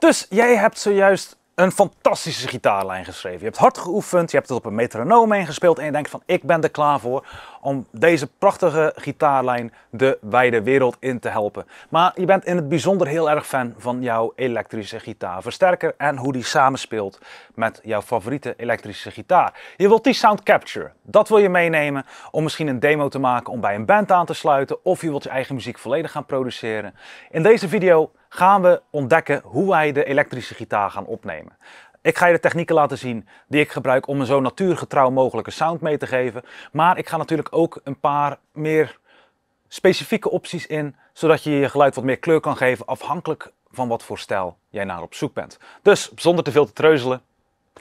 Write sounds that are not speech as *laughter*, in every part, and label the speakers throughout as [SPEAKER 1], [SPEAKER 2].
[SPEAKER 1] Dus jij hebt zojuist een fantastische gitaarlijn geschreven. Je hebt hard geoefend, je hebt het op een metronoom heen gespeeld en je denkt van ik ben er klaar voor om deze prachtige gitaarlijn de wijde wereld in te helpen. Maar je bent in het bijzonder heel erg fan van jouw elektrische gitaarversterker en hoe die samenspeelt met jouw favoriete elektrische gitaar. Je wilt die sound capture, dat wil je meenemen om misschien een demo te maken om bij een band aan te sluiten of je wilt je eigen muziek volledig gaan produceren. In deze video gaan we ontdekken hoe wij de elektrische gitaar gaan opnemen. Ik ga je de technieken laten zien die ik gebruik om een zo natuurgetrouw mogelijke sound mee te geven. Maar ik ga natuurlijk ook een paar meer specifieke opties in, zodat je je geluid wat meer kleur kan geven afhankelijk van wat voor stijl jij naar op zoek bent. Dus zonder te veel te treuzelen,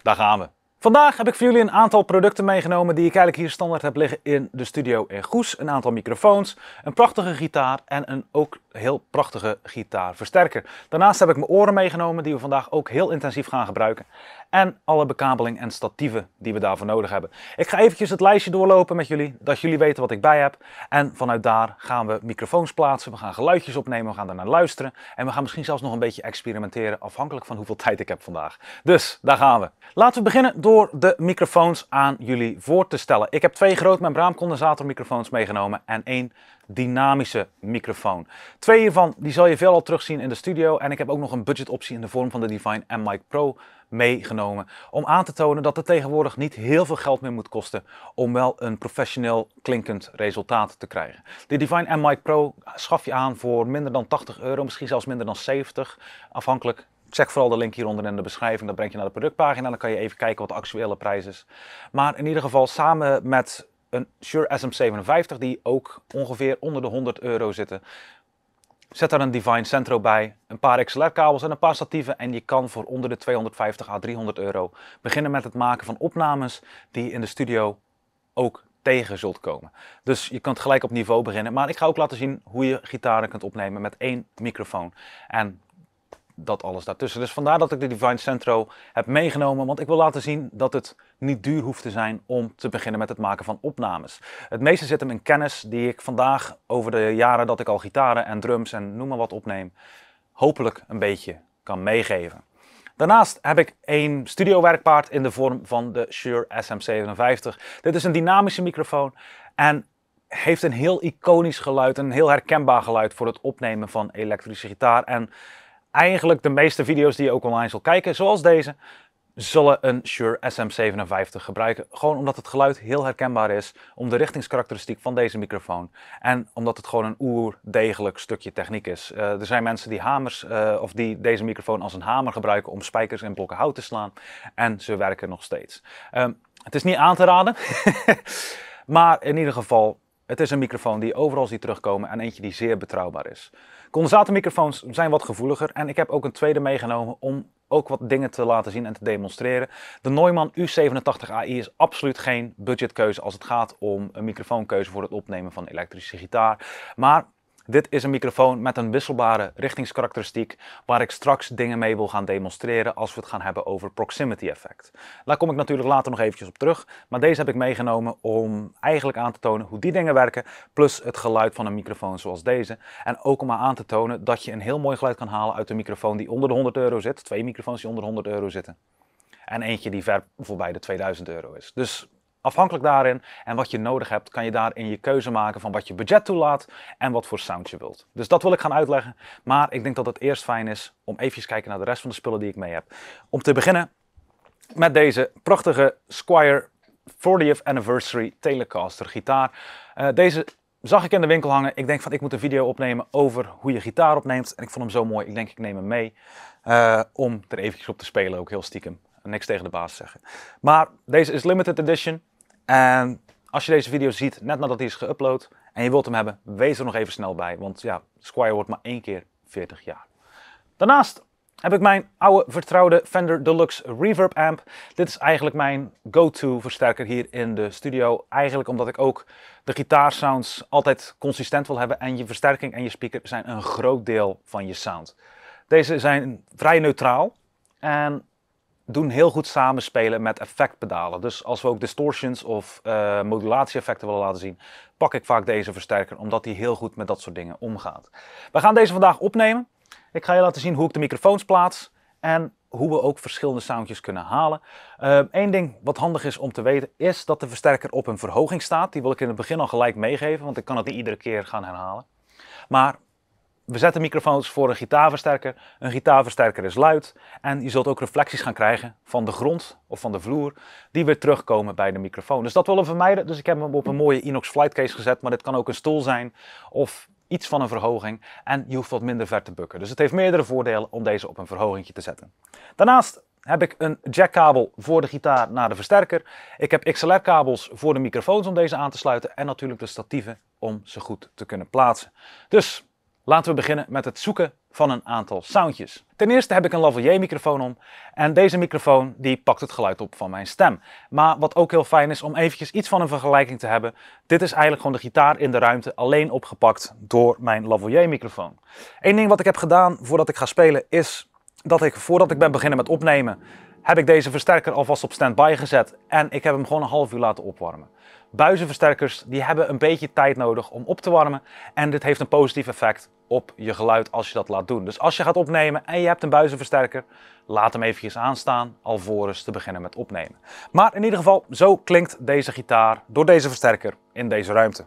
[SPEAKER 1] daar gaan we. Vandaag heb ik voor jullie een aantal producten meegenomen die ik eigenlijk hier standaard heb liggen in de studio in Goes. Een aantal microfoons, een prachtige gitaar en een, ook heel prachtige gitaarversterker. Daarnaast heb ik mijn oren meegenomen die we vandaag ook heel intensief gaan gebruiken. En alle bekabeling en statieven die we daarvoor nodig hebben. Ik ga eventjes het lijstje doorlopen met jullie, dat jullie weten wat ik bij heb. En vanuit daar gaan we microfoons plaatsen, we gaan geluidjes opnemen, we gaan daarnaar luisteren. En we gaan misschien zelfs nog een beetje experimenteren, afhankelijk van hoeveel *laughs* tijd ik heb vandaag. Dus, daar gaan we. Laten we beginnen door de microfoons aan jullie voor te stellen. Ik heb twee groot membraancondensatormicrofoons meegenomen en één dynamische microfoon. Twee hiervan die zal je veelal al terugzien in de studio en ik heb ook nog een budgetoptie in de vorm van de Divine M-Mic Pro meegenomen om aan te tonen dat het tegenwoordig niet heel veel geld meer moet kosten om wel een professioneel klinkend resultaat te krijgen. De Divine M-Mic Pro schaf je aan voor minder dan 80 euro, misschien zelfs minder dan 70, afhankelijk check vooral de link hieronder in de beschrijving. Dat brengt je naar de productpagina. Dan kan je even kijken wat de actuele prijs is. Maar in ieder geval samen met een Shure SM57 die ook ongeveer onder de 100 euro zitten. Zet daar een Divine Centro bij, een paar XLR-kabels en een paar statieven en je kan voor onder de 250 à 300 euro beginnen met het maken van opnames die in de studio ook tegen zult komen. Dus je kunt gelijk op niveau beginnen, maar ik ga ook laten zien hoe je gitaren kunt opnemen met één microfoon. En dat alles daartussen. Dus vandaar dat ik de Divine Centro heb meegenomen, want ik wil laten zien dat het niet duur hoeft te zijn om te beginnen met het maken van opnames. Het meeste zit hem in kennis die ik vandaag over de jaren dat ik al gitaren en drums en noem maar wat opneem, hopelijk een beetje kan meegeven. Daarnaast heb ik een werkpaard in de vorm van de Shure SM57. Dit is een dynamische microfoon en heeft een heel iconisch geluid, een heel herkenbaar geluid voor het opnemen van elektrische gitaar. En eigenlijk de meeste video's die je ook online zal kijken, zoals deze, zullen een Shure SM57 gebruiken. Gewoon omdat het geluid heel herkenbaar is, om de richtingskarakteristiek van deze microfoon. En omdat het gewoon een oerdegelijk stukje techniek is. Eh, er zijn mensen die hamers, eh, of die deze microfoon als een hamer gebruiken om spijkers in blokken hout te slaan. En ze werken nog steeds. Ehm, het is niet aan te raden, *laughs* maar in ieder geval het is een microfoon die overal ziet terugkomen en eentje die zeer betrouwbaar is. Condensatormicrofoons zijn wat gevoeliger en ik heb ook een tweede meegenomen om ook wat dingen te laten zien en te demonstreren. De Neumann U87AI is absoluut geen budgetkeuze als het gaat om een microfoonkeuze voor het opnemen van elektrische gitaar. Maar dit is een microfoon met een wisselbare richtingskarakteristiek waar ik straks dingen mee wil gaan demonstreren als we het gaan hebben over proximity effect. Daar kom ik natuurlijk later nog eventjes op terug, maar deze heb ik meegenomen om eigenlijk aan te tonen hoe die dingen werken, plus het geluid van een microfoon zoals deze. En ook om aan te tonen dat je een heel mooi geluid kan halen uit een microfoon die onder de 100 euro zit, twee microfoons die onder de 100 euro zitten. En eentje die ver voorbij de 2000 euro is. Dus Afhankelijk daarin en wat je nodig hebt, kan je daarin je keuze maken van wat je budget toelaat en wat voor sound je wilt. Dus dat wil ik gaan uitleggen, maar ik denk dat het eerst fijn is om even kijken naar de rest van de spullen die ik mee heb. Om te beginnen met deze prachtige Squire 40th Anniversary Telecaster gitaar. Eh, deze zag ik in de winkel hangen. Ik denk van ik moet een video opnemen over hoe je gitaar opneemt. En ik vond hem zo mooi, ik denk ik neem hem mee eh, om er eventjes op te spelen, ook heel stiekem. Niks tegen de baas zeggen. Maar deze is limited edition. En ehm, als je deze video ziet net nadat hij is geüpload en je wilt hem hebben, wees er nog even snel bij. Want ja, Squire wordt maar één keer 40 jaar. Daarnaast heb ik mijn oude vertrouwde Fender Deluxe Reverb Amp. Dit is eigenlijk mijn go-to versterker hier in de studio. Eigenlijk omdat ik ook de gitaarsounds altijd consistent wil hebben. En je versterking en je speaker zijn een groot deel van je sound. Deze zijn vrij neutraal. En doen heel goed samenspelen met effectpedalen. Dus als we ook distortions of uh, modulatie-effecten willen laten zien, pak ik vaak deze versterker, omdat die heel goed met dat soort dingen omgaat. We gaan deze vandaag opnemen. Ik ga je laten zien hoe ik de microfoons plaats en hoe we ook verschillende soundjes kunnen halen. Eén eh, ding wat handig is om te weten is dat de versterker op een verhoging staat. Die wil ik in het begin al gelijk meegeven, want ik kan het niet iedere keer gaan herhalen. Maar we zetten microfoons voor een gitaarversterker. Een gitaarversterker is luid en je zult ook reflecties gaan krijgen van de grond of van de vloer die weer terugkomen bij de microfoon. Dus dat willen we vermijden, dus ik heb hem op een mooie Inox flightcase gezet, maar dit kan ook een stoel zijn of iets van een verhoging en je hoeft wat minder ver te bukken. Dus het heeft meerdere voordelen om deze op een verhoging te zetten. Daarnaast heb ik een jackkabel voor de gitaar naar de versterker. Ik heb XLR-kabels voor de microfoons om deze aan te sluiten en natuurlijk de statieven om ze goed te kunnen plaatsen. Dus Laten we beginnen met het zoeken van een aantal soundjes. Ten eerste heb ik een lavalier microfoon om en deze microfoon die pakt het geluid op van mijn stem. Maar wat ook heel fijn is om eventjes iets van een vergelijking te hebben. Dit is eigenlijk gewoon de gitaar in de ruimte alleen opgepakt door mijn lavalier microfoon. Eén ding wat ik heb gedaan voordat ik ga spelen is dat ik voordat ik ben beginnen met opnemen heb ik deze versterker alvast op standby gezet en ik heb hem gewoon een half uur laten opwarmen. Buizenversterkers die hebben een beetje tijd nodig om op te warmen en dit heeft een positief effect op je geluid als je dat laat doen. Dus als je gaat opnemen en je hebt een buizenversterker, laat hem eventjes aanstaan alvorens te beginnen met opnemen. Maar in ieder geval, zo klinkt deze gitaar door deze versterker in deze ruimte.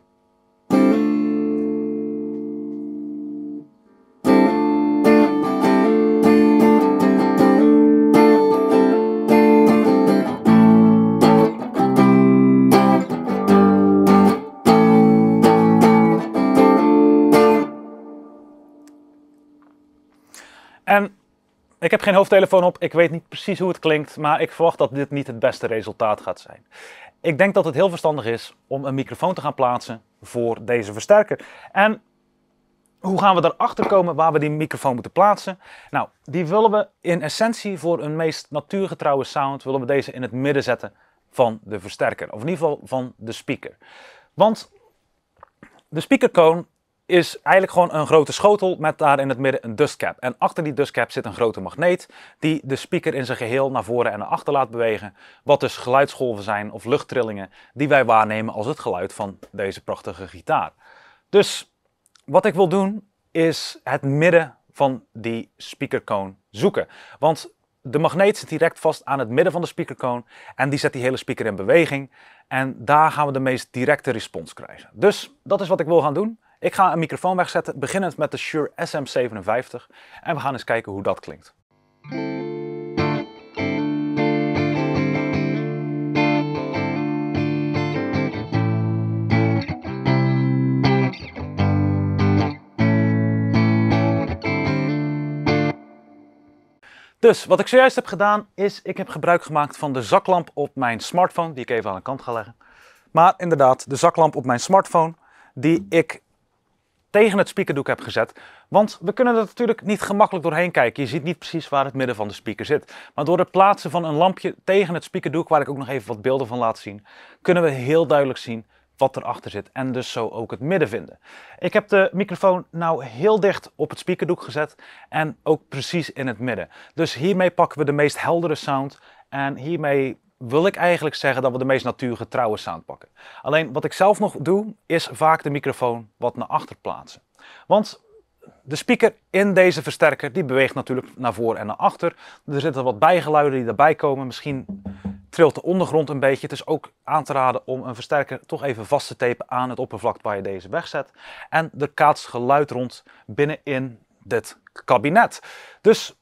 [SPEAKER 1] Ik heb geen hoofdtelefoon op, ik weet niet precies hoe het klinkt, maar ik verwacht dat dit niet het beste resultaat gaat zijn. Ik denk dat het heel verstandig is om een microfoon te gaan plaatsen voor deze versterker. En hoe gaan we erachter komen waar we die microfoon moeten plaatsen? Nou, die willen we in essentie voor een meest natuurgetrouwe sound, willen we deze in het midden zetten van de versterker. Of in ieder geval van de speaker. Want de speakerkoon is eigenlijk gewoon een grote schotel met daar in het midden een dustcap. En achter die dustcap zit een grote magneet die de speaker in zijn geheel naar voren en naar achter laat bewegen. Wat dus geluidsgolven zijn of luchttrillingen die wij waarnemen als het geluid van deze prachtige gitaar. Dus wat ik wil doen is het midden van die speakerkoon zoeken. Want de magneet zit direct vast aan het midden van de speakerkoon en die zet die hele speaker in beweging. En daar gaan we de meest directe respons krijgen. Dus dat is wat ik wil gaan doen. Ik ga een microfoon wegzetten, beginnend met de Shure SM57 en we gaan eens kijken hoe dat klinkt. Dus wat ik zojuist heb gedaan is, ik heb gebruik gemaakt van de zaklamp op mijn smartphone, die ik even aan de kant ga leggen. Maar inderdaad, de zaklamp op mijn smartphone, die ik tegen het speakerdoek heb gezet. Want we kunnen er natuurlijk niet gemakkelijk doorheen kijken. Je ziet niet precies waar het midden van de speaker zit. Maar door het plaatsen van een lampje tegen het speakerdoek, waar ik ook nog even wat beelden van laat zien, kunnen we heel duidelijk zien wat erachter zit en dus zo ook het midden vinden. Ik heb de microfoon nou heel dicht op het speakerdoek gezet en ook precies in het midden. Dus hiermee pakken we de meest heldere sound en hiermee wil ik eigenlijk zeggen dat we de meest natuurgetrouwe sound pakken. Alleen wat ik zelf nog doe, is vaak de microfoon wat naar achter plaatsen. Want de speaker in deze versterker, die beweegt natuurlijk naar voor en naar achter. Er zitten wat bijgeluiden die daarbij komen. Misschien trilt de ondergrond een beetje. Het is ook aan te raden om een versterker toch even vast te tapen aan het oppervlak waar je deze wegzet. En er kaatsgeluid geluid rond binnenin dit kabinet. Dus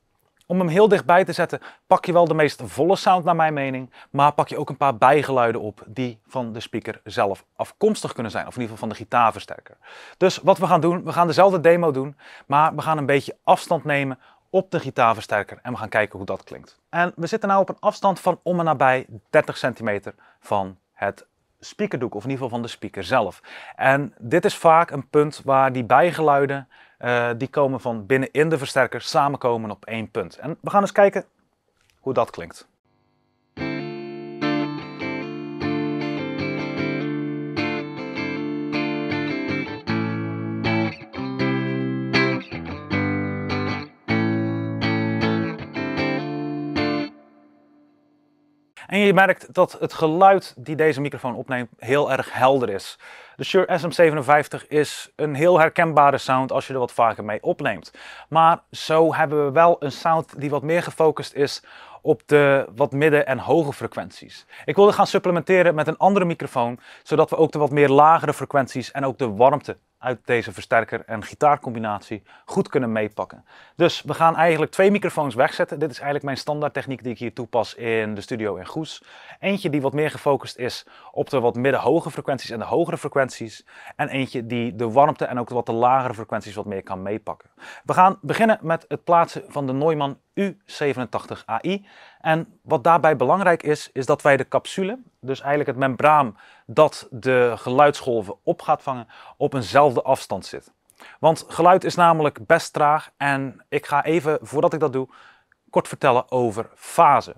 [SPEAKER 1] om hem heel dichtbij te zetten, pak je wel de meest volle sound naar mijn mening, maar pak je ook een paar bijgeluiden op die van de speaker zelf afkomstig kunnen zijn, of in ieder geval van de gitaarversterker. Dus wat we gaan doen, we gaan dezelfde demo doen, maar we gaan een beetje afstand nemen op de gitaarversterker en we gaan kijken hoe dat klinkt. En we zitten nu op een afstand van om en nabij 30 centimeter van het speakerdoek, of in ieder geval van de speaker zelf. En dit is vaak een punt waar die bijgeluiden eh, die komen van binnenin de versterker samenkomen op één punt. En we gaan eens kijken hoe dat klinkt. En je merkt dat het geluid die deze microfoon opneemt heel erg helder is. De Shure SM57 is een heel herkenbare sound als je er wat vaker mee opneemt. Maar zo hebben we wel een sound die wat meer gefocust is op de wat midden- en hoge frequenties. Ik wilde gaan supplementeren met een andere microfoon, zodat we ook de wat meer lagere frequenties en ook de warmte uit deze versterker en gitaarcombinatie goed kunnen meepakken. Dus we gaan eigenlijk twee microfoons wegzetten. Dit is eigenlijk mijn standaard techniek die ik hier toepas in de studio in Goes. Eentje die wat meer gefocust is op de wat middenhoge frequenties en de hogere frequenties. En eentje die de warmte en ook de wat de lagere frequenties wat meer kan meepakken. We gaan beginnen met het plaatsen van de Neumann U87 AI. En wat daarbij belangrijk is, is dat wij de capsule, dus eigenlijk het membraan dat de geluidsgolven op gaat vangen, op eenzelfde afstand zit. Want geluid is namelijk best traag en ik ga even, voordat ik dat doe, kort vertellen over fase.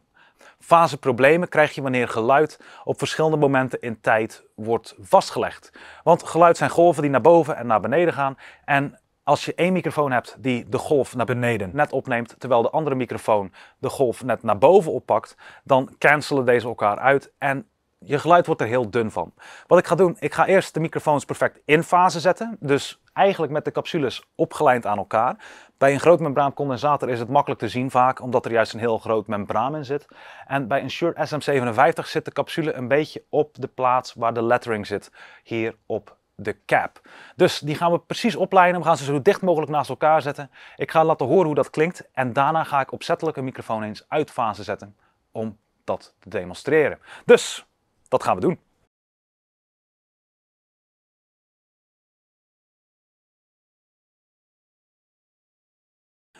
[SPEAKER 1] Faseproblemen krijg je wanneer geluid op verschillende momenten in tijd wordt vastgelegd. Want geluid zijn golven die naar boven en naar beneden gaan en als je één microfoon hebt die de golf naar beneden net opneemt, terwijl de andere microfoon de golf net naar boven oppakt, dan cancelen deze elkaar uit en je geluid wordt er heel dun van. Wat ik ga doen, ik ga eerst de microfoons perfect in fase zetten. Dus eigenlijk met de capsules opgelijnd aan elkaar. Bij een groot membraan condensator is het makkelijk te zien vaak, omdat er juist een heel groot membraan in zit. En bij een Shure SM57 zit de capsule een beetje op de plaats waar de lettering zit, hier op de cap. Dus die gaan we precies oplijnen. We gaan ze zo dicht mogelijk naast elkaar zetten. Ik ga laten horen hoe dat klinkt. En daarna ga ik opzettelijk een microfoon eens uit fase zetten om dat te demonstreren. Dus dat gaan we doen.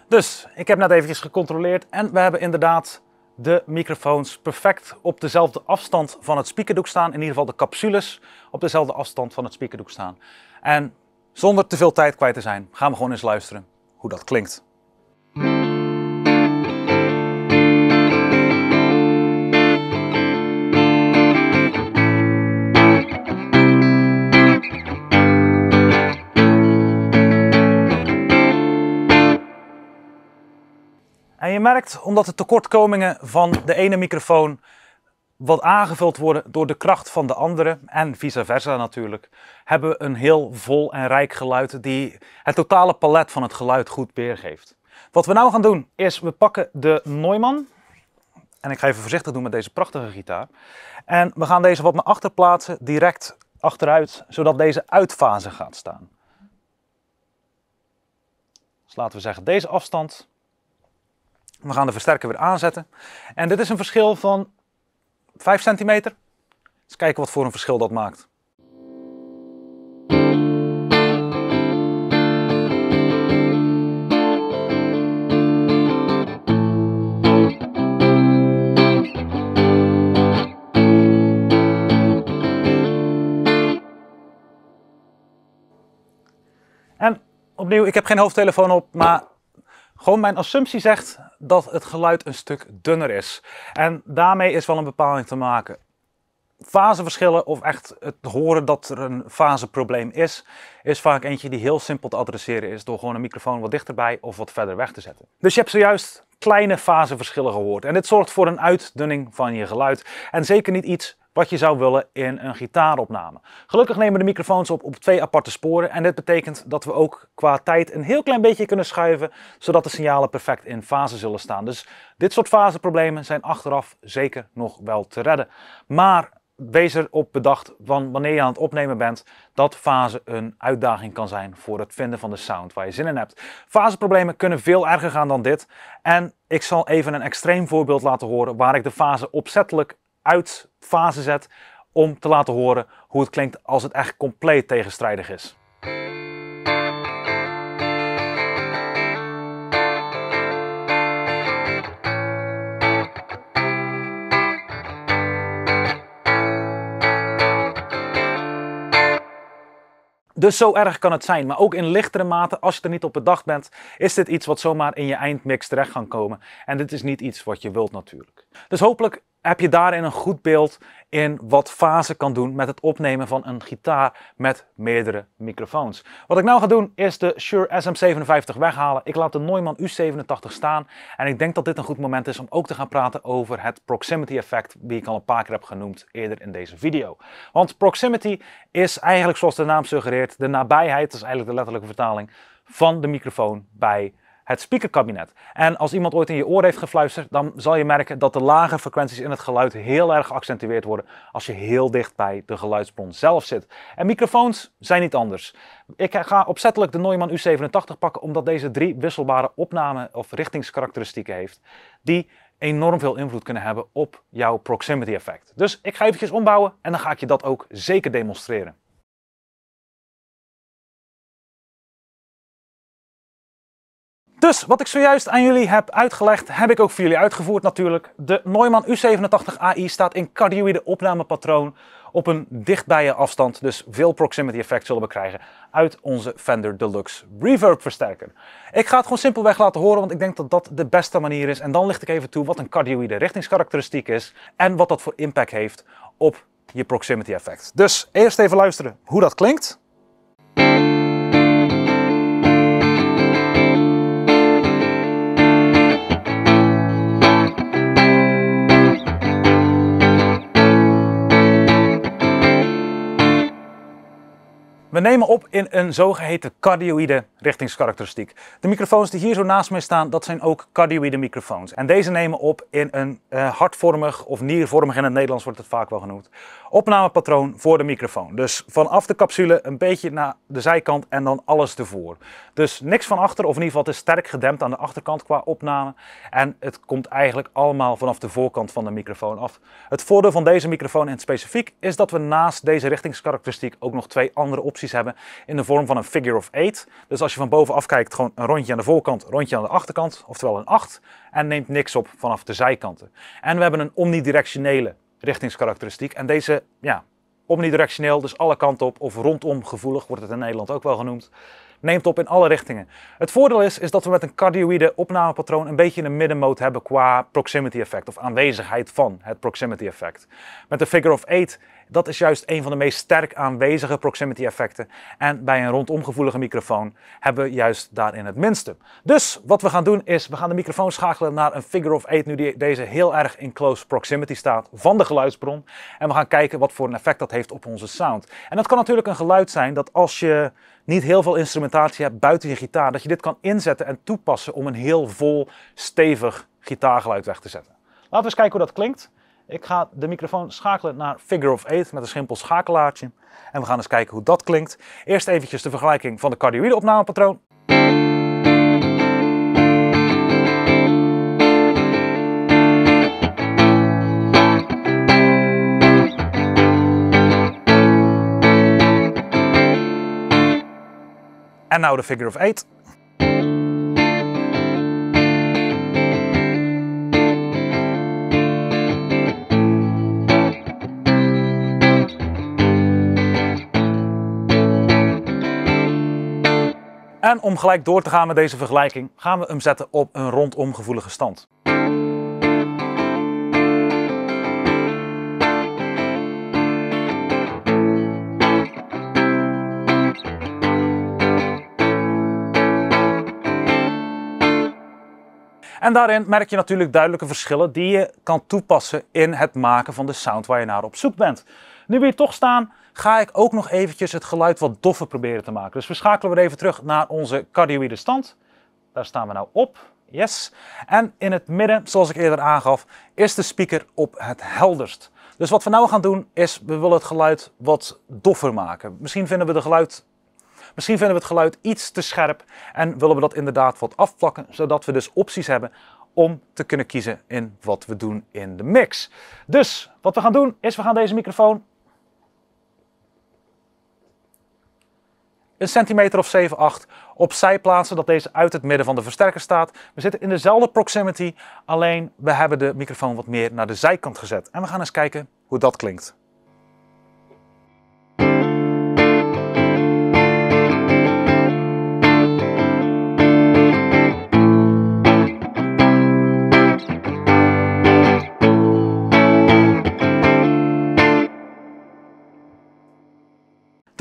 [SPEAKER 1] Dus ik heb net eventjes gecontroleerd en we hebben inderdaad de microfoons perfect op dezelfde afstand van het speakerdoek staan. In ieder geval de capsules op dezelfde afstand van het speakerdoek staan. En zonder te veel tijd kwijt te zijn, gaan we gewoon eens luisteren hoe dat klinkt. merkt omdat de tekortkomingen van de ene microfoon wat aangevuld worden door de kracht van de andere en vice versa natuurlijk, hebben we een heel vol en rijk geluid die het totale palet van het geluid goed weergeeft. Wat we nou gaan doen is we pakken de Neumann en ik ga even voorzichtig doen met deze prachtige gitaar en we gaan deze wat naar achter plaatsen, direct achteruit, zodat deze uitfase gaat staan. Dus laten we zeggen deze afstand we gaan de versterker weer aanzetten. En dit is een verschil van 5 centimeter. Eens kijken wat voor een verschil dat maakt. En opnieuw, ik heb geen hoofdtelefoon op, maar gewoon mijn assumptie zegt dat het geluid een stuk dunner is. En daarmee is wel een bepaling te maken. Faseverschillen of echt het horen dat er een faseprobleem is, is vaak eentje die heel simpel te adresseren is door gewoon een microfoon wat dichterbij of wat verder weg te zetten. Dus je hebt zojuist kleine faseverschillen gehoord en dit zorgt voor een uitdunning van je geluid en zeker niet iets wat je zou willen in een gitaaropname. Gelukkig nemen de microfoons op op twee aparte sporen en dit betekent dat we ook qua tijd een heel klein beetje kunnen schuiven zodat de signalen perfect in fase zullen staan. Dus dit soort faseproblemen zijn achteraf zeker nog wel te redden. Maar wees erop bedacht van wanneer je aan het opnemen bent dat fase een uitdaging kan zijn voor het vinden van de sound waar je zin in hebt. Faseproblemen kunnen veel erger gaan dan dit en ik zal even een extreem voorbeeld laten horen waar ik de fase opzettelijk uit fase zet om te laten horen hoe het klinkt als het echt compleet tegenstrijdig is. Dus zo erg kan het zijn. Maar ook in lichtere mate, als je er niet op bedacht bent, is dit iets wat zomaar in je eindmix terecht kan komen. En dit is niet iets wat je wilt natuurlijk. Dus hopelijk heb je daarin een goed beeld in wat fase kan doen met het opnemen van een gitaar met meerdere microfoons. Wat ik nou ga doen is de Shure SM57 weghalen. Ik laat de Neumann U87 staan en ik denk dat dit een goed moment is om ook te gaan praten over het proximity effect, die ik al een paar keer heb genoemd eerder in deze video. Want proximity is eigenlijk zoals de naam suggereert, de nabijheid, dat is eigenlijk de letterlijke vertaling, van de microfoon bij het speakerkabinet. En als iemand ooit in je oor heeft gefluisterd, dan zal je merken dat de lage frequenties in het geluid heel erg geaccentueerd worden als je heel dicht bij de geluidsbron zelf zit. En microfoons zijn niet anders. Ik ga opzettelijk de Neumann U87 pakken omdat deze drie wisselbare opname- of richtingskarakteristieken heeft die enorm veel invloed kunnen hebben op jouw proximity effect. Dus ik ga eventjes ombouwen en dan ga ik je dat ook zeker demonstreren. Dus wat ik zojuist aan jullie heb uitgelegd, heb ik ook voor jullie uitgevoerd natuurlijk. De Neumann U87 AI staat in cardioïde opnamepatroon op een dichtbije afstand. Dus veel proximity effect zullen we krijgen uit onze Fender Deluxe Reverb versterker. Ik ga het gewoon simpelweg laten horen, want ik denk dat dat de beste manier is. En dan licht ik even toe wat een cardioïde richtingskarakteristiek is en wat dat voor impact heeft op je proximity effect. Dus eerst even luisteren hoe dat klinkt. We nemen op in een zogeheten cardioïde richtingskarakteristiek. De microfoons die hier zo naast mij staan, dat zijn ook cardioïde microfoons. En deze nemen op in een eh, hartvormig of niervormig, in het Nederlands wordt het vaak wel genoemd, opnamepatroon voor de microfoon. Dus vanaf de capsule een beetje naar de zijkant en dan alles ervoor. Dus niks van achter, of in ieder geval het is sterk gedempt aan de achterkant qua opname. En het komt eigenlijk allemaal vanaf de voorkant van de microfoon af. Het voordeel van deze microfoon in het specifiek is dat we naast deze richtingskarakteristiek ook nog twee andere opties hebben in de vorm van een figure of eight. Dus als je van bovenaf kijkt, gewoon een rondje aan de voorkant, rondje aan de achterkant, oftewel een 8. En neemt niks op vanaf de zijkanten. En we hebben een omnidirectionele richtingskarakteristiek. En deze, ja, omnidirectioneel, dus alle kanten op of rondom gevoelig, wordt het in Nederland ook wel genoemd neemt op in alle richtingen. Het voordeel is, is dat we met een cardioïde opnamepatroon een beetje een middenmoot hebben qua proximity effect of aanwezigheid van het proximity effect. Met de figure of 8 dat is juist een van de meest sterk aanwezige proximity effecten. En bij een rondomgevoelige microfoon hebben we juist daarin het minste. Dus wat we gaan doen is, we gaan de microfoon schakelen naar een figure of 8, nu die, deze heel erg in close proximity staat van de geluidsbron. En we gaan kijken wat voor een effect dat heeft op onze sound. En dat kan natuurlijk een geluid zijn dat als je niet heel veel instrumentatie hebt buiten je gitaar, dat je dit kan inzetten en toepassen om een heel vol, stevig gitaargeluid weg te zetten. Laten we eens kijken hoe dat klinkt. Ik ga de microfoon schakelen naar Figure of Eight met een simpel schakelaartje. En we gaan eens kijken hoe dat klinkt. Eerst eventjes de vergelijking van de cardioïde opnamepatroon. En nou de figure of eight. En om gelijk door te gaan met deze vergelijking, gaan we hem zetten op een rondom gevoelige stand. En daarin merk je natuurlijk duidelijke verschillen die je kan toepassen in het maken van de sound waar je naar op zoek bent. Nu we hier toch staan, ga ik ook nog eventjes het geluid wat doffer proberen te maken. Dus we schakelen weer even terug naar onze cardioïde stand. Daar staan we nou op. Yes. En in het midden, zoals ik eerder aangaf, is de speaker op het helderst. Dus wat we nou gaan doen is, we willen het geluid wat doffer maken. Misschien vinden we de geluid Misschien vinden we het geluid iets te scherp en willen we dat inderdaad wat afvlakken, zodat we dus opties hebben om te kunnen kiezen in wat we doen in de mix. Dus wat we gaan doen is we gaan deze microfoon een centimeter of 7, 8 opzij plaatsen, dat deze uit het midden van de versterker staat. We zitten in dezelfde proximity, alleen we hebben de microfoon wat meer naar de zijkant gezet. En we gaan eens kijken hoe dat klinkt.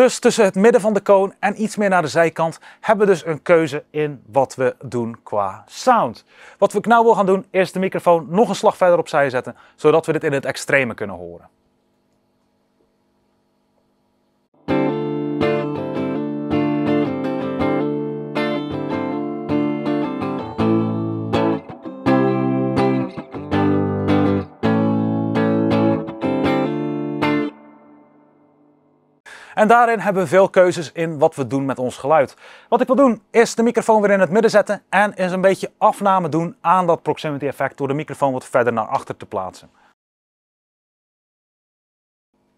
[SPEAKER 1] Dus tussen het midden van de koon en iets meer naar de zijkant hebben we dus een keuze in wat we doen qua sound. Wat ik nou wil gaan doen is de microfoon nog een slag verder opzij zetten, zodat we dit in het extreme kunnen horen. En daarin hebben we veel keuzes in wat we doen met ons geluid. Wat ik wil doen is de microfoon weer in het midden zetten en eens een beetje afname doen aan dat proximity effect door de microfoon wat verder naar achter te plaatsen.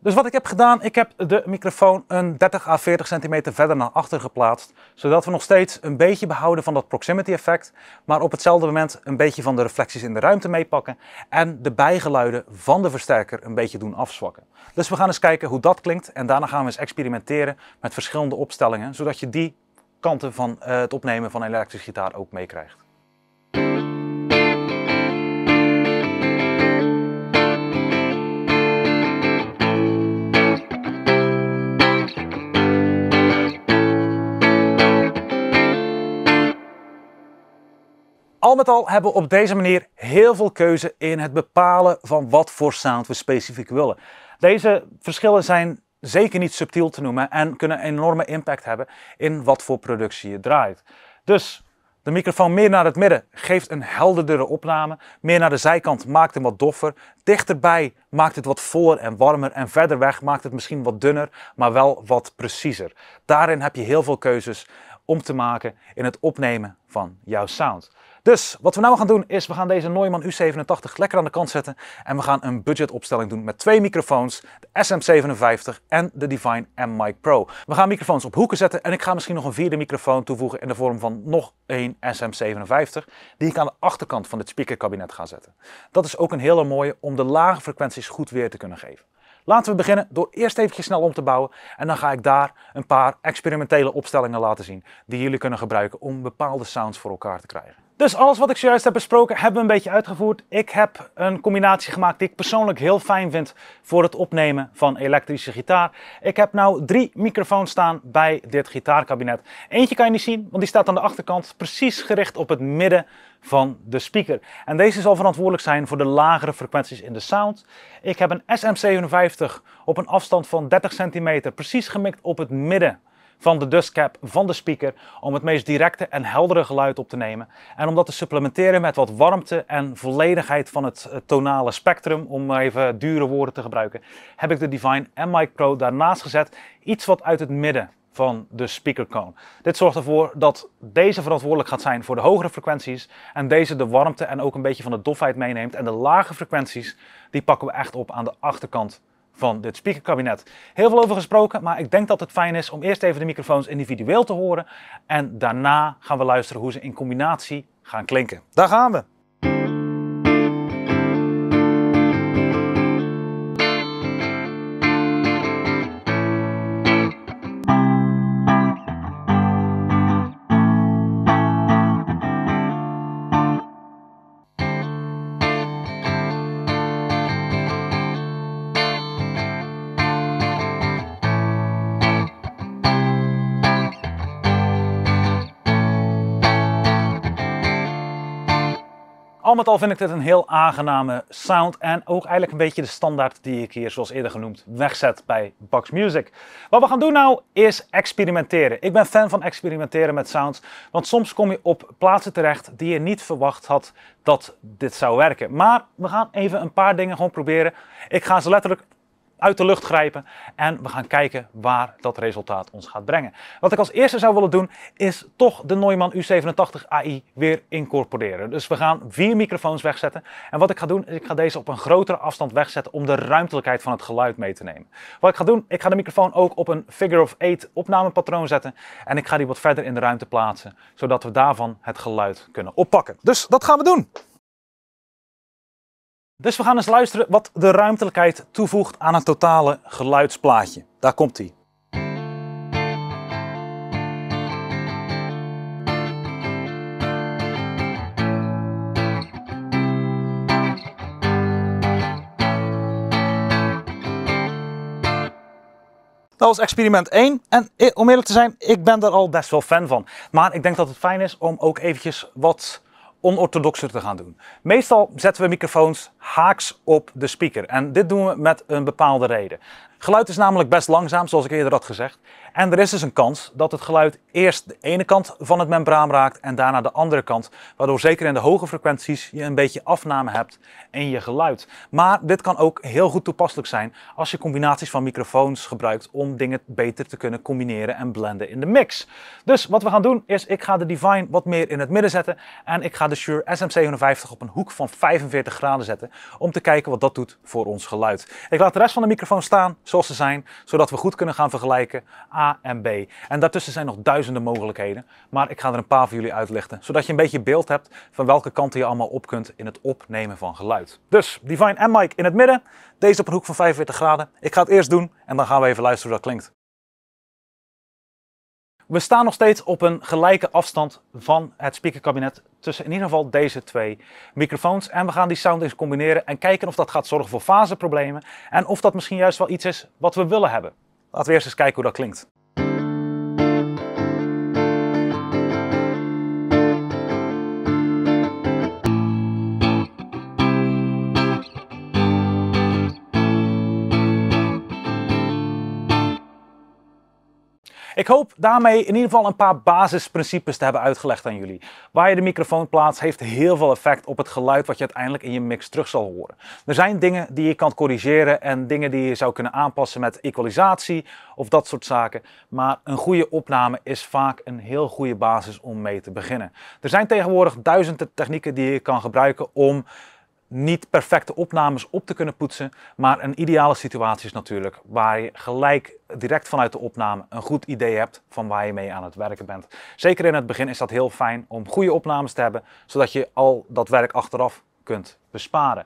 [SPEAKER 1] Dus wat ik heb gedaan, ik heb de microfoon een 30 à 40 centimeter verder naar achter geplaatst, zodat we nog steeds een beetje behouden van dat proximity effect, maar op hetzelfde moment een beetje van de reflecties in de ruimte meepakken en de bijgeluiden van de versterker een beetje doen afzwakken. Dus we gaan eens kijken hoe dat klinkt en daarna gaan we eens experimenteren met verschillende opstellingen, zodat je die kanten van eh, het opnemen van een elektrische gitaar ook meekrijgt. Al met al hebben we op deze manier heel veel keuze in het bepalen van wat voor sound we specifiek willen. Deze verschillen zijn zeker niet subtiel te noemen en kunnen een enorme impact hebben in wat voor productie je draait. Dus de microfoon meer naar het midden geeft een helderdere opname. Meer naar de zijkant maakt hem wat doffer. Dichterbij maakt het wat voller en warmer. En verder weg maakt het misschien wat dunner, maar wel wat preciezer. Daarin heb je heel veel keuzes om te maken in het opnemen van jouw sound. Dus wat we nou gaan doen is, we gaan deze Neumann U87 lekker aan de kant zetten en we gaan een budgetopstelling doen met twee microfoons, de SM57 en de Divine M-Mic Pro. We gaan microfoons op hoeken zetten en ik ga misschien nog een vierde microfoon toevoegen in de vorm van nog één SM57, die ik aan de achterkant van het speakerkabinet ga zetten. Dat is ook een hele mooie om de lage frequenties goed weer te kunnen geven. Laten we beginnen door eerst even snel om te bouwen en dan ga ik daar een paar experimentele opstellingen laten zien die jullie kunnen gebruiken om bepaalde sounds voor elkaar te krijgen. Dus alles wat ik zojuist heb besproken, hebben we een beetje uitgevoerd. Ik heb een combinatie gemaakt die ik persoonlijk heel fijn vind voor het opnemen van elektrische gitaar. Ik heb nu drie microfoons staan bij dit gitaarkabinet. Eentje kan je niet zien, want die staat aan de achterkant, precies gericht op het midden van de speaker. En deze zal verantwoordelijk zijn voor de lagere frequenties in de sound. Ik heb een SM57 op een afstand van 30 centimeter, precies gemikt op het midden van de dustcap van de speaker om het meest directe en heldere geluid op te nemen. En om dat te supplementeren met wat warmte en volledigheid van het eh, tonale spectrum, om even dure woorden te gebruiken, heb ik de Divine en Mic Pro daarnaast gezet. Iets wat uit het midden van de cone. Dit zorgt ervoor dat deze verantwoordelijk gaat zijn voor de hogere frequenties en deze de warmte en ook een beetje van de dofheid meeneemt. En de lage frequenties, die pakken we echt op aan de achterkant van dit speakerkabinet. Heel veel over gesproken, maar ik denk dat het fijn is om eerst even de microfoons individueel te horen. En daarna gaan we luisteren hoe ze in combinatie gaan klinken. Daar gaan we! al met al vind ik dit een heel aangename sound en ook eigenlijk een beetje de standaard die ik hier zoals eerder genoemd wegzet bij Box Music. Wat we gaan doen nou is experimenteren. Ik ben fan van experimenteren met sounds, want soms kom je op plaatsen terecht die je niet verwacht had dat dit zou werken. Maar we gaan even een paar dingen gewoon proberen. Ik ga ze letterlijk uit de lucht grijpen en we gaan kijken waar dat resultaat ons gaat brengen. Wat ik als eerste zou willen doen is toch de Neumann U87 AI weer incorporeren. Dus we gaan vier microfoons wegzetten en wat ik ga doen is ik ga deze op een grotere afstand wegzetten om de ruimtelijkheid van het geluid mee te nemen. Wat ik ga doen, ik ga de microfoon ook op een figure of eight opnamepatroon zetten en ik ga die wat verder in de ruimte plaatsen zodat we daarvan het geluid kunnen oppakken. Dus dat gaan we doen. Dus we gaan eens luisteren wat de ruimtelijkheid toevoegt aan het totale geluidsplaatje. Daar komt hij. Dat was experiment 1 en om eerlijk te zijn, ik ben daar al best wel fan van. Maar ik denk dat het fijn is om ook eventjes wat onorthodoxer te gaan doen. Meestal zetten we microfoons haaks op de speaker en dit doen we met een bepaalde reden. Geluid is namelijk best langzaam, zoals ik eerder had gezegd. En er is dus een kans dat het geluid eerst de ene kant van het membraan raakt en daarna de andere kant. Waardoor zeker in de hoge frequenties je een beetje afname hebt in je geluid. Maar dit kan ook heel goed toepasselijk zijn als je combinaties van microfoons gebruikt om dingen beter te kunnen combineren en blenden in de mix. Dus wat we gaan doen is ik ga de Divine wat meer in het midden zetten en ik ga de Shure SM57 op een hoek van 45 graden zetten om te kijken wat dat doet voor ons geluid. Ik laat de rest van de microfoon staan zoals ze zijn, zodat we goed kunnen gaan vergelijken A en B. En daartussen zijn nog duizenden mogelijkheden, maar ik ga er een paar voor jullie uitlichten, zodat je een beetje beeld hebt van welke kanten je allemaal op kunt in het opnemen van geluid. Dus Divine M-mic in het midden, deze op een hoek van 45 graden. Ik ga het eerst doen en dan gaan we even luisteren hoe dat klinkt. We staan nog steeds op een gelijke afstand van het speakerkabinet tussen in ieder geval deze twee microfoons. En we gaan die sound eens combineren en kijken of dat gaat zorgen voor faseproblemen en of dat misschien juist wel iets is wat we willen hebben. Laten we eerst eens kijken hoe dat klinkt. Ik hoop daarmee in ieder geval een paar basisprincipes te hebben uitgelegd aan jullie. Waar je de microfoon plaatst heeft heel veel effect op het geluid wat je uiteindelijk in je mix terug zal horen. Er zijn dingen die je kan corrigeren en dingen die je zou kunnen aanpassen met equalisatie of dat soort zaken. Maar een goede opname is vaak een heel goede basis om mee te beginnen. Er zijn tegenwoordig duizenden technieken die je kan gebruiken om niet perfecte opnames op te kunnen poetsen. Maar een ideale situatie is natuurlijk waar je gelijk direct vanuit de opname een goed idee hebt van waar je mee aan het werken bent. Zeker in het begin is dat heel fijn om goede opnames te hebben, zodat je al dat werk achteraf kunt besparen.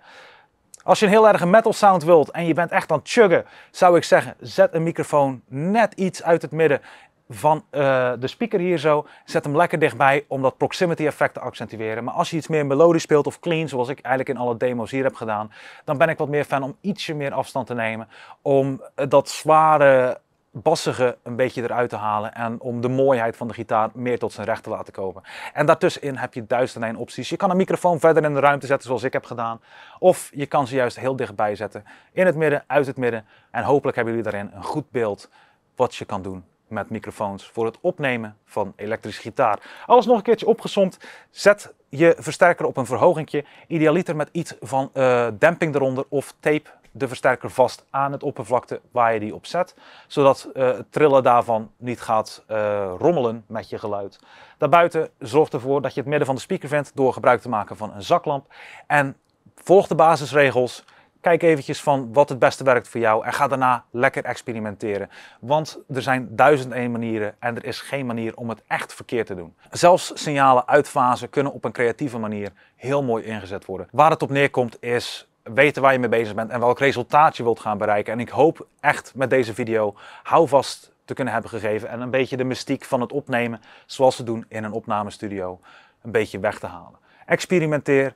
[SPEAKER 1] Als je een heel erg metal sound wilt en je bent echt aan het chuggen, zou ik zeggen, zet een microfoon net iets uit het midden van eh, de speaker hier zo. Zet hem lekker dichtbij om dat proximity effect te accentueren. Maar als je iets meer melodisch speelt of clean, zoals ik eigenlijk in alle demos hier heb gedaan, dan ben ik wat meer fan om ietsje meer afstand te nemen. Om eh, dat zware bassige een beetje eruit te halen en om de mooiheid van de gitaar meer tot zijn recht te laten komen. En daartussenin heb je duizenden opties. Je kan een microfoon verder in de ruimte zetten zoals ik heb gedaan. Of je kan ze juist heel dichtbij zetten. In het midden, uit het midden. En hopelijk hebben jullie daarin een goed beeld wat je kan doen met microfoons voor het opnemen van elektrische gitaar. Alles nog een keertje opgezomd. Zet je versterker op een verhogingje. Idealiter met iets van uh, demping eronder of tape de versterker vast aan het oppervlakte waar je die op zet. Zodat eh, het trillen daarvan niet gaat eh, rommelen met je geluid. Daarbuiten zorg ervoor dat je het midden van de speaker vindt door gebruik te maken van een zaklamp. En volg de basisregels. Kijk eventjes van wat het beste werkt voor jou en ga daarna lekker experimenteren. Want er zijn duizend en manieren en er is geen manier om het echt verkeerd te doen. Zelfs signalen uitfasen kunnen op een creatieve manier heel mooi ingezet worden. Waar het op neerkomt is weten waar je mee bezig bent en welk resultaat je wilt gaan bereiken. En ik hoop echt met deze video houvast te kunnen hebben gegeven en een beetje de mystiek van het opnemen zoals ze doen in een opnamestudio een beetje weg te halen. Experimenteer,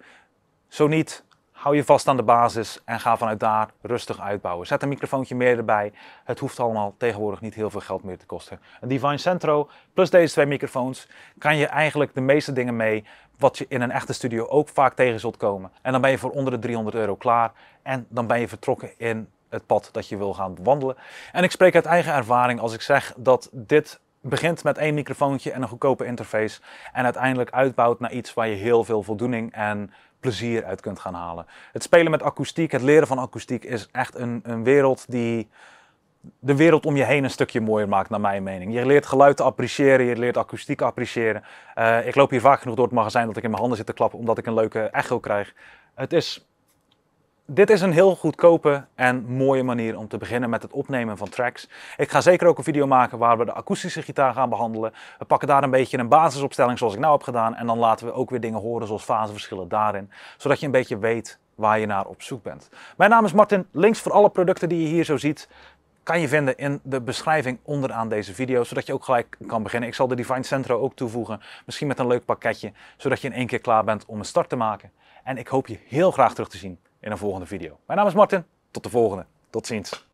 [SPEAKER 1] zo niet, Hou je vast aan de basis en ga vanuit daar rustig uitbouwen. Zet een microfoontje meer erbij. Het hoeft allemaal tegenwoordig niet heel veel geld meer te kosten. Een Divine Centro plus deze twee microfoons kan je eigenlijk de meeste dingen mee wat je in een echte studio ook vaak tegen zult komen. En dan ben je voor onder de 300 euro klaar en dan ben je vertrokken in het pad dat je wil gaan wandelen. En ik spreek uit eigen ervaring als ik zeg dat dit begint met één microfoontje en een goedkope interface. En uiteindelijk uitbouwt naar iets waar je heel veel voldoening en plezier uit kunt gaan halen. Het spelen met akoestiek, het leren van akoestiek is echt een, een wereld die de wereld om je heen een stukje mooier maakt, naar mijn mening. Je leert geluid te appreciëren, je leert akoestiek appreciëren. Eh, ik loop hier vaak genoeg door het magazijn dat ik in mijn handen zit te klappen omdat ik een leuke echo krijg. Het is dit is een heel goedkope en mooie manier om te beginnen met het opnemen van tracks. Ik ga zeker ook een video maken waar we de akoestische gitaar gaan behandelen. We pakken daar een beetje een basisopstelling zoals ik nou heb gedaan. En dan laten we ook weer dingen horen zoals faseverschillen daarin. Zodat je een beetje weet waar je naar op zoek bent. Mijn naam is Martin. Links voor alle producten die je hier zo ziet kan je vinden in de beschrijving onderaan deze video, zodat je ook gelijk kan beginnen. Ik zal de Divine Centro ook toevoegen, misschien met een leuk pakketje, zodat je in één keer klaar bent om een start te maken. En ik hoop je heel graag terug te zien in een volgende video. Mijn naam is Martin, tot de volgende. Tot ziens.